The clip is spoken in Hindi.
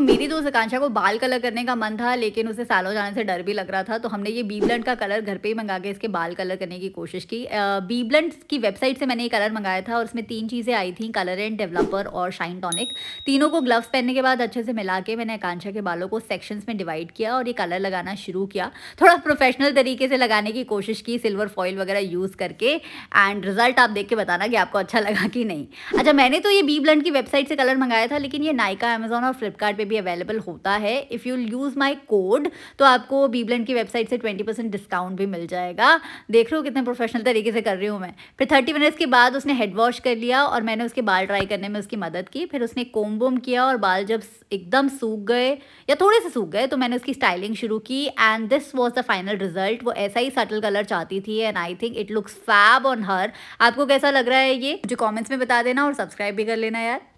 मेरी दोस्त तो आकांक्षा को बाल कलर करने का मन था लेकिन उसे सालों जाने से डर भी लग रहा था तो हमने ये बीबलंट का कलर घर पे ही मंगा के इसके बाल कलर करने की कोशिश की बीबलंट की वेबसाइट से मैंने ये कलर मंगाया था और इसमें तीन चीज़ें आई थी कलर एंड डेवलपर और शाइन टॉनिक तीनों को ग्लव्स पहनने के बाद अच्छे से मिला के मैंने आकांक्षा के बालों को सेक्शंस में डिवाइड किया और ये कलर लगाना शुरू किया थोड़ा प्रोफेशनल तरीके से लगाने की कोशिश की सिल्वर फॉइल वगैरह यूज़ करके एंड रिजल्ट आप देख के बताना कि आपको अच्छा लगा कि नहीं अच्छा मैंने तो ये बी ब्लंट की वेबसाइट से कलर मंगाया था लेकिन ये नाइका अमेजोन और फ्लिपकार्ट भी अवेलेबल होता है if you use my code तो आपको बीबलैंड की वेबसाइट से ट्वेंटी परसेंट डिस्काउंट भी मिल जाएगा देख रहे हो कितने प्रोफेशनल तरीके से कर रही हूँ मैं फिर थर्टी मिनट्स के बाद उसने हेड वॉश कर लिया और मैंने उसके बाल ड्राई करने में उसकी मदद की फिर उसने कोम वोम किया और बाल जब एकदम सूख गए या थोड़े से सूख गए तो मैंने उसकी स्टाइलिंग शुरू की and this was the final result वो ऐसा ही सटल कलर चाहती थी and I think it looks fab on her आपको कैसा लग रहा है ये मुझे कॉमेंट्स में बता देना और सब्सक्राइब भी कर लेना यार